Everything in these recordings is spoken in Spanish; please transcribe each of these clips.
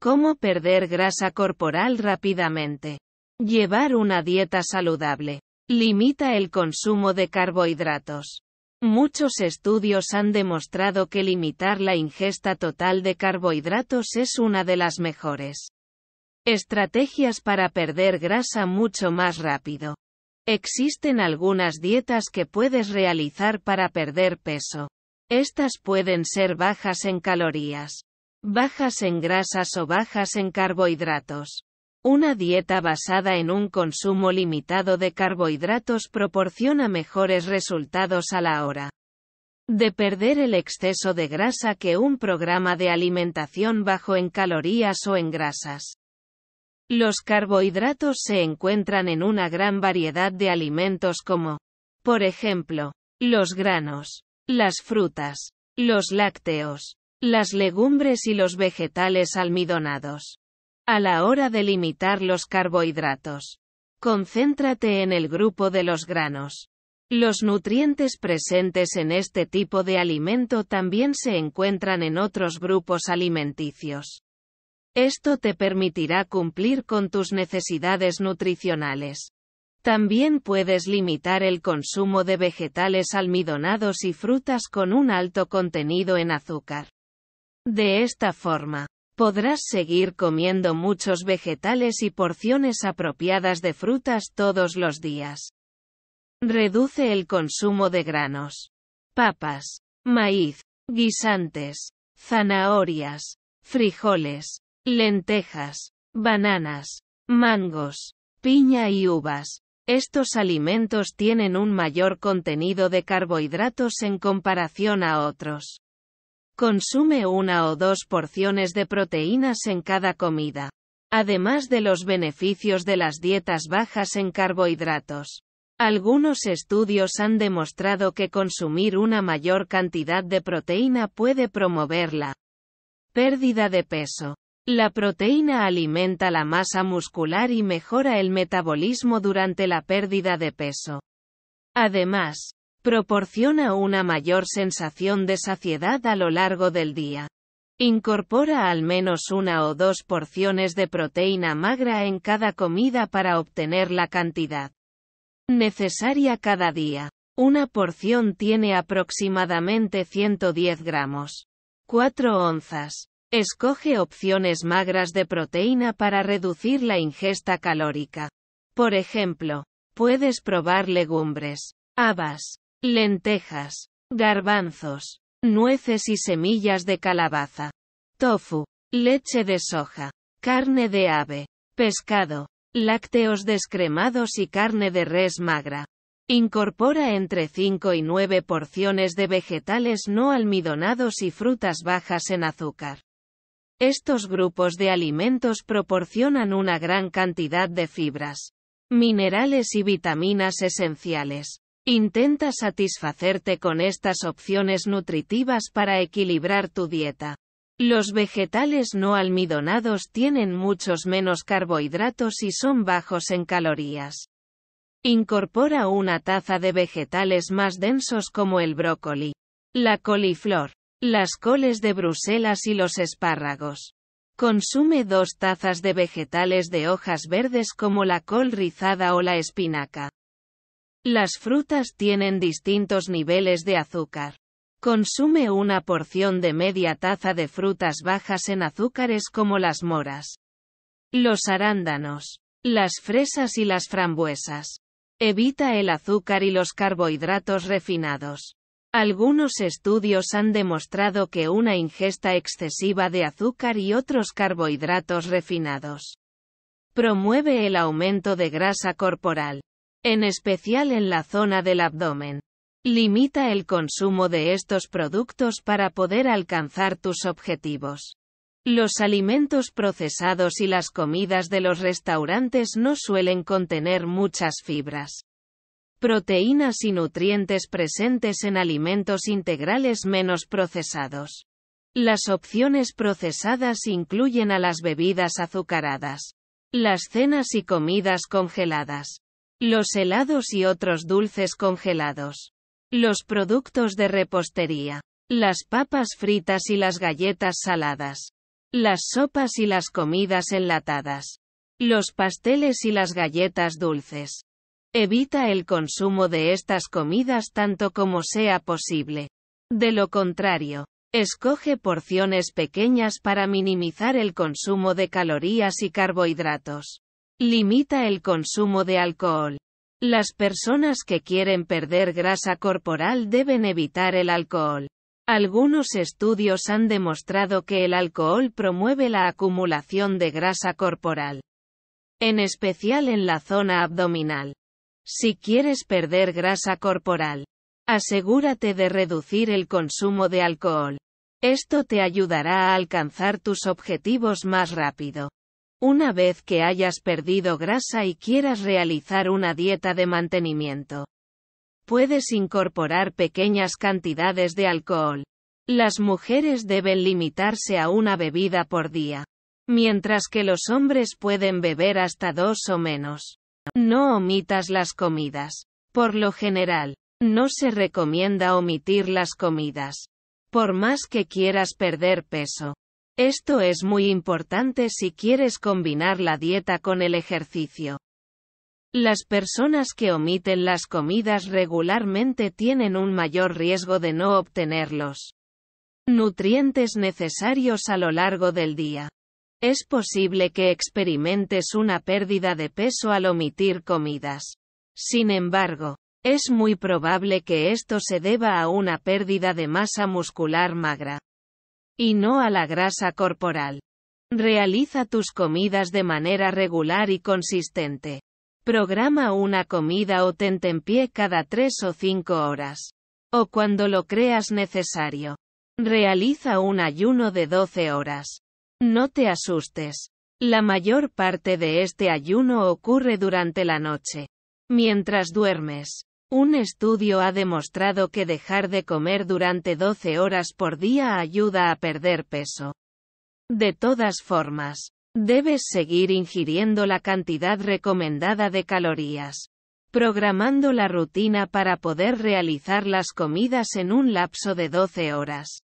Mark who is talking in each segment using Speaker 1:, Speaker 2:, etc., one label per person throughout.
Speaker 1: Cómo perder grasa corporal rápidamente. Llevar una dieta saludable. Limita el consumo de carbohidratos. Muchos estudios han demostrado que limitar la ingesta total de carbohidratos es una de las mejores estrategias para perder grasa mucho más rápido. Existen algunas dietas que puedes realizar para perder peso. Estas pueden ser bajas en calorías Bajas en grasas o bajas en carbohidratos. Una dieta basada en un consumo limitado de carbohidratos proporciona mejores resultados a la hora de perder el exceso de grasa que un programa de alimentación bajo en calorías o en grasas. Los carbohidratos se encuentran en una gran variedad de alimentos como, por ejemplo, los granos, las frutas, los lácteos, las legumbres y los vegetales almidonados. A la hora de limitar los carbohidratos, concéntrate en el grupo de los granos. Los nutrientes presentes en este tipo de alimento también se encuentran en otros grupos alimenticios. Esto te permitirá cumplir con tus necesidades nutricionales. También puedes limitar el consumo de vegetales almidonados y frutas con un alto contenido en azúcar. De esta forma, podrás seguir comiendo muchos vegetales y porciones apropiadas de frutas todos los días. Reduce el consumo de granos, papas, maíz, guisantes, zanahorias, frijoles, lentejas, bananas, mangos, piña y uvas. Estos alimentos tienen un mayor contenido de carbohidratos en comparación a otros. Consume una o dos porciones de proteínas en cada comida. Además de los beneficios de las dietas bajas en carbohidratos. Algunos estudios han demostrado que consumir una mayor cantidad de proteína puede promover la pérdida de peso. La proteína alimenta la masa muscular y mejora el metabolismo durante la pérdida de peso. Además, Proporciona una mayor sensación de saciedad a lo largo del día. Incorpora al menos una o dos porciones de proteína magra en cada comida para obtener la cantidad necesaria cada día. Una porción tiene aproximadamente 110 gramos. 4 onzas. Escoge opciones magras de proteína para reducir la ingesta calórica. Por ejemplo, puedes probar legumbres, habas, lentejas, garbanzos, nueces y semillas de calabaza, tofu, leche de soja, carne de ave, pescado, lácteos descremados y carne de res magra. Incorpora entre 5 y 9 porciones de vegetales no almidonados y frutas bajas en azúcar. Estos grupos de alimentos proporcionan una gran cantidad de fibras, minerales y vitaminas esenciales. Intenta satisfacerte con estas opciones nutritivas para equilibrar tu dieta. Los vegetales no almidonados tienen muchos menos carbohidratos y son bajos en calorías. Incorpora una taza de vegetales más densos como el brócoli, la coliflor, las coles de Bruselas y los espárragos. Consume dos tazas de vegetales de hojas verdes como la col rizada o la espinaca. Las frutas tienen distintos niveles de azúcar. Consume una porción de media taza de frutas bajas en azúcares como las moras, los arándanos, las fresas y las frambuesas. Evita el azúcar y los carbohidratos refinados. Algunos estudios han demostrado que una ingesta excesiva de azúcar y otros carbohidratos refinados promueve el aumento de grasa corporal en especial en la zona del abdomen. Limita el consumo de estos productos para poder alcanzar tus objetivos. Los alimentos procesados y las comidas de los restaurantes no suelen contener muchas fibras. Proteínas y nutrientes presentes en alimentos integrales menos procesados. Las opciones procesadas incluyen a las bebidas azucaradas, las cenas y comidas congeladas, los helados y otros dulces congelados, los productos de repostería, las papas fritas y las galletas saladas, las sopas y las comidas enlatadas, los pasteles y las galletas dulces. Evita el consumo de estas comidas tanto como sea posible. De lo contrario, escoge porciones pequeñas para minimizar el consumo de calorías y carbohidratos. Limita el consumo de alcohol. Las personas que quieren perder grasa corporal deben evitar el alcohol. Algunos estudios han demostrado que el alcohol promueve la acumulación de grasa corporal, en especial en la zona abdominal. Si quieres perder grasa corporal, asegúrate de reducir el consumo de alcohol. Esto te ayudará a alcanzar tus objetivos más rápido. Una vez que hayas perdido grasa y quieras realizar una dieta de mantenimiento, puedes incorporar pequeñas cantidades de alcohol. Las mujeres deben limitarse a una bebida por día, mientras que los hombres pueden beber hasta dos o menos. No omitas las comidas. Por lo general, no se recomienda omitir las comidas. Por más que quieras perder peso, esto es muy importante si quieres combinar la dieta con el ejercicio. Las personas que omiten las comidas regularmente tienen un mayor riesgo de no obtener los nutrientes necesarios a lo largo del día. Es posible que experimentes una pérdida de peso al omitir comidas. Sin embargo, es muy probable que esto se deba a una pérdida de masa muscular magra y no a la grasa corporal. Realiza tus comidas de manera regular y consistente. Programa una comida o tentempié cada 3 o 5 horas. O cuando lo creas necesario. Realiza un ayuno de 12 horas. No te asustes. La mayor parte de este ayuno ocurre durante la noche. Mientras duermes. Un estudio ha demostrado que dejar de comer durante 12 horas por día ayuda a perder peso. De todas formas, debes seguir ingiriendo la cantidad recomendada de calorías, programando la rutina para poder realizar las comidas en un lapso de 12 horas.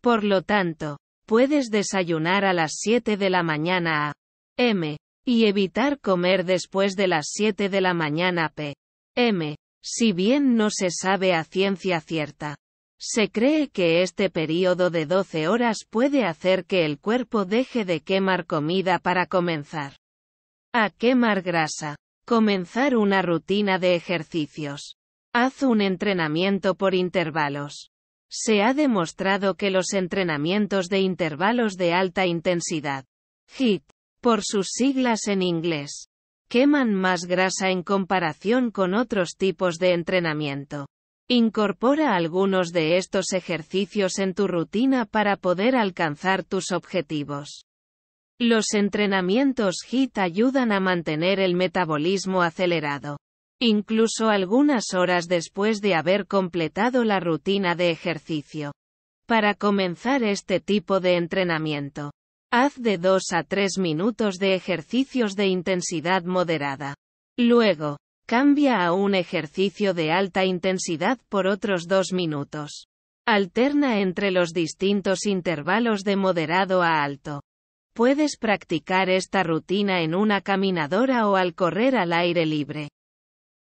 Speaker 1: Por lo tanto, puedes desayunar a las 7 de la mañana a m y evitar comer después de las 7 de la mañana p m si bien no se sabe a ciencia cierta, se cree que este período de 12 horas puede hacer que el cuerpo deje de quemar comida para comenzar a quemar grasa. Comenzar una rutina de ejercicios. Haz un entrenamiento por intervalos. Se ha demostrado que los entrenamientos de intervalos de alta intensidad, HIT, por sus siglas en inglés, queman más grasa en comparación con otros tipos de entrenamiento. Incorpora algunos de estos ejercicios en tu rutina para poder alcanzar tus objetivos. Los entrenamientos HIT ayudan a mantener el metabolismo acelerado. Incluso algunas horas después de haber completado la rutina de ejercicio. Para comenzar este tipo de entrenamiento, Haz de 2 a 3 minutos de ejercicios de intensidad moderada. Luego, cambia a un ejercicio de alta intensidad por otros 2 minutos. Alterna entre los distintos intervalos de moderado a alto. Puedes practicar esta rutina en una caminadora o al correr al aire libre.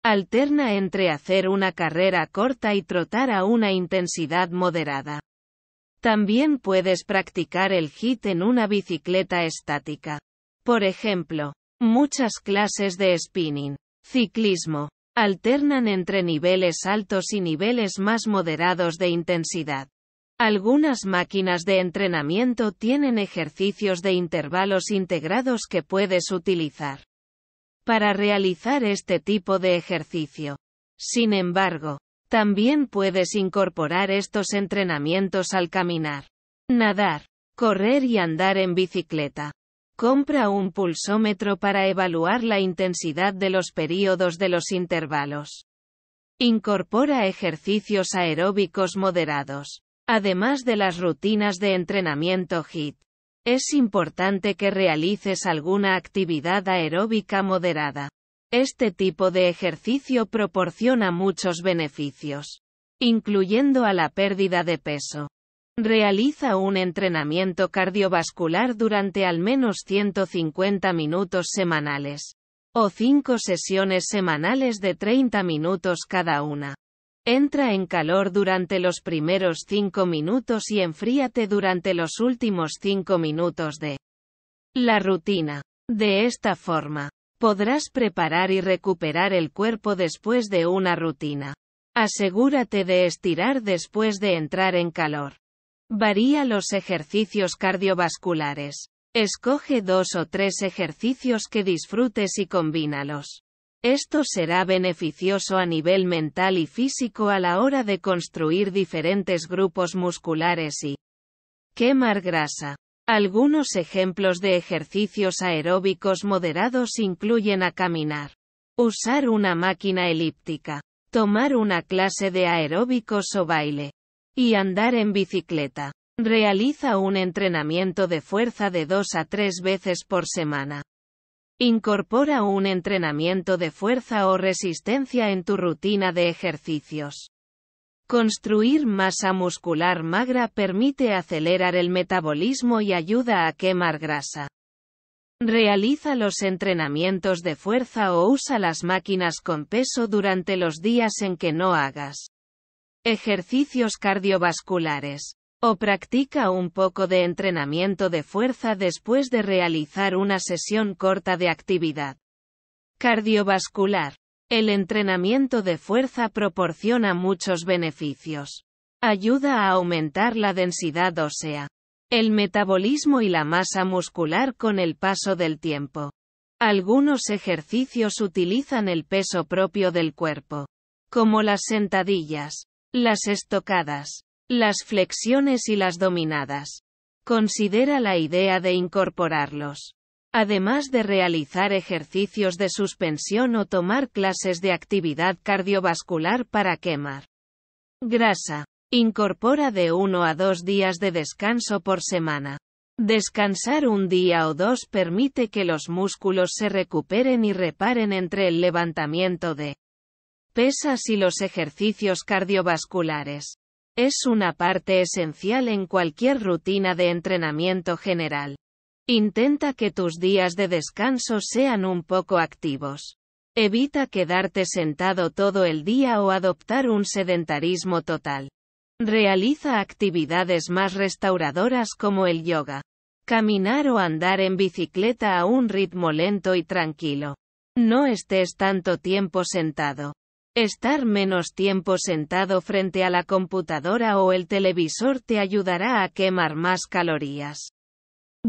Speaker 1: Alterna entre hacer una carrera corta y trotar a una intensidad moderada. También puedes practicar el hit en una bicicleta estática. Por ejemplo, muchas clases de spinning, ciclismo, alternan entre niveles altos y niveles más moderados de intensidad. Algunas máquinas de entrenamiento tienen ejercicios de intervalos integrados que puedes utilizar para realizar este tipo de ejercicio. Sin embargo, también puedes incorporar estos entrenamientos al caminar, nadar, correr y andar en bicicleta. Compra un pulsómetro para evaluar la intensidad de los períodos de los intervalos. Incorpora ejercicios aeróbicos moderados. Además de las rutinas de entrenamiento HIT, es importante que realices alguna actividad aeróbica moderada. Este tipo de ejercicio proporciona muchos beneficios, incluyendo a la pérdida de peso. Realiza un entrenamiento cardiovascular durante al menos 150 minutos semanales, o 5 sesiones semanales de 30 minutos cada una. Entra en calor durante los primeros 5 minutos y enfríate durante los últimos 5 minutos de la rutina. De esta forma, Podrás preparar y recuperar el cuerpo después de una rutina. Asegúrate de estirar después de entrar en calor. Varía los ejercicios cardiovasculares. Escoge dos o tres ejercicios que disfrutes y combínalos. Esto será beneficioso a nivel mental y físico a la hora de construir diferentes grupos musculares y quemar grasa. Algunos ejemplos de ejercicios aeróbicos moderados incluyen a caminar, usar una máquina elíptica, tomar una clase de aeróbicos o baile, y andar en bicicleta. Realiza un entrenamiento de fuerza de dos a tres veces por semana. Incorpora un entrenamiento de fuerza o resistencia en tu rutina de ejercicios. Construir masa muscular magra permite acelerar el metabolismo y ayuda a quemar grasa. Realiza los entrenamientos de fuerza o usa las máquinas con peso durante los días en que no hagas ejercicios cardiovasculares. O practica un poco de entrenamiento de fuerza después de realizar una sesión corta de actividad cardiovascular. El entrenamiento de fuerza proporciona muchos beneficios. Ayuda a aumentar la densidad ósea, el metabolismo y la masa muscular con el paso del tiempo. Algunos ejercicios utilizan el peso propio del cuerpo, como las sentadillas, las estocadas, las flexiones y las dominadas. Considera la idea de incorporarlos además de realizar ejercicios de suspensión o tomar clases de actividad cardiovascular para quemar grasa. Incorpora de uno a dos días de descanso por semana. Descansar un día o dos permite que los músculos se recuperen y reparen entre el levantamiento de pesas y los ejercicios cardiovasculares. Es una parte esencial en cualquier rutina de entrenamiento general. Intenta que tus días de descanso sean un poco activos. Evita quedarte sentado todo el día o adoptar un sedentarismo total. Realiza actividades más restauradoras como el yoga. Caminar o andar en bicicleta a un ritmo lento y tranquilo. No estés tanto tiempo sentado. Estar menos tiempo sentado frente a la computadora o el televisor te ayudará a quemar más calorías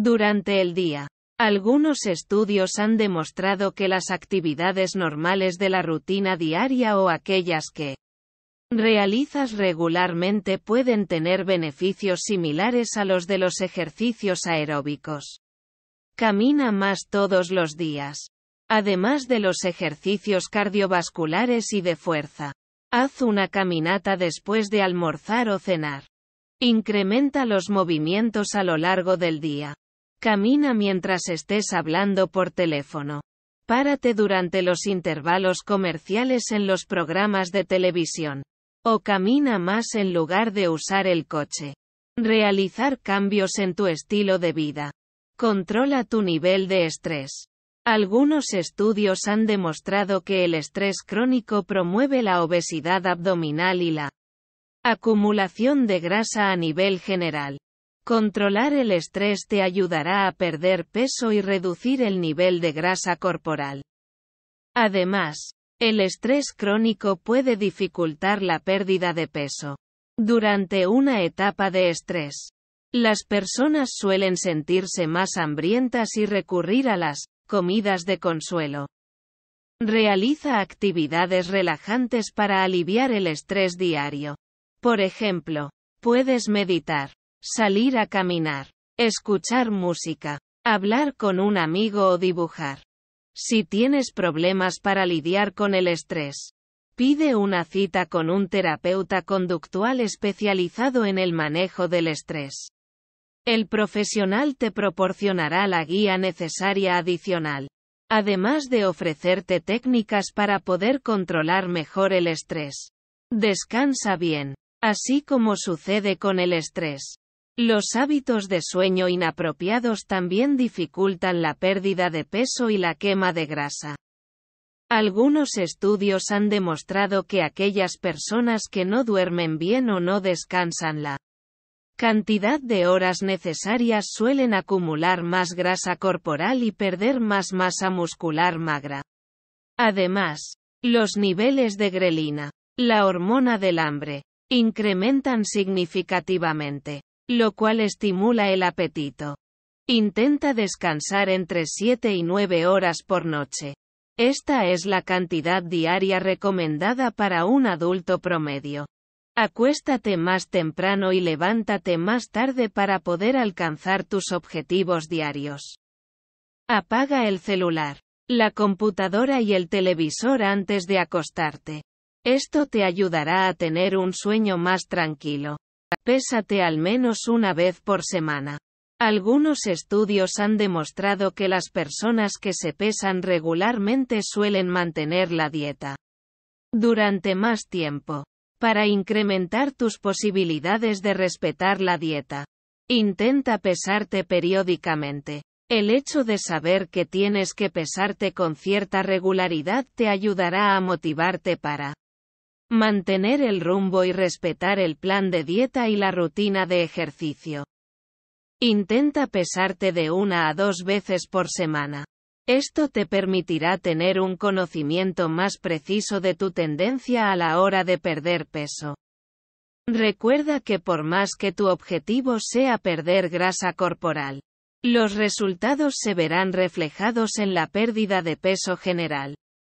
Speaker 1: durante el día. Algunos estudios han demostrado que las actividades normales de la rutina diaria o aquellas que realizas regularmente pueden tener beneficios similares a los de los ejercicios aeróbicos. Camina más todos los días. Además de los ejercicios cardiovasculares y de fuerza. Haz una caminata después de almorzar o cenar. Incrementa los movimientos a lo largo del día. Camina mientras estés hablando por teléfono. Párate durante los intervalos comerciales en los programas de televisión. O camina más en lugar de usar el coche. Realizar cambios en tu estilo de vida. Controla tu nivel de estrés. Algunos estudios han demostrado que el estrés crónico promueve la obesidad abdominal y la acumulación de grasa a nivel general. Controlar el estrés te ayudará a perder peso y reducir el nivel de grasa corporal. Además, el estrés crónico puede dificultar la pérdida de peso. Durante una etapa de estrés, las personas suelen sentirse más hambrientas y recurrir a las comidas de consuelo. Realiza actividades relajantes para aliviar el estrés diario. Por ejemplo, puedes meditar, salir a caminar, escuchar música, hablar con un amigo o dibujar. Si tienes problemas para lidiar con el estrés, pide una cita con un terapeuta conductual especializado en el manejo del estrés. El profesional te proporcionará la guía necesaria adicional, además de ofrecerte técnicas para poder controlar mejor el estrés. Descansa bien, así como sucede con el estrés. Los hábitos de sueño inapropiados también dificultan la pérdida de peso y la quema de grasa. Algunos estudios han demostrado que aquellas personas que no duermen bien o no descansan la cantidad de horas necesarias suelen acumular más grasa corporal y perder más masa muscular magra. Además, los niveles de grelina, la hormona del hambre, incrementan significativamente lo cual estimula el apetito. Intenta descansar entre 7 y 9 horas por noche. Esta es la cantidad diaria recomendada para un adulto promedio. Acuéstate más temprano y levántate más tarde para poder alcanzar tus objetivos diarios. Apaga el celular, la computadora y el televisor antes de acostarte. Esto te ayudará a tener un sueño más tranquilo. Pésate al menos una vez por semana. Algunos estudios han demostrado que las personas que se pesan regularmente suelen mantener la dieta durante más tiempo. Para incrementar tus posibilidades de respetar la dieta, intenta pesarte periódicamente. El hecho de saber que tienes que pesarte con cierta regularidad te ayudará a motivarte para Mantener el rumbo y respetar el plan de dieta y la rutina de ejercicio. Intenta pesarte de una a dos veces por semana. Esto te permitirá tener un conocimiento más preciso de tu tendencia a la hora de perder peso. Recuerda que por más que tu objetivo sea perder grasa corporal, los resultados se verán reflejados en la pérdida de peso general.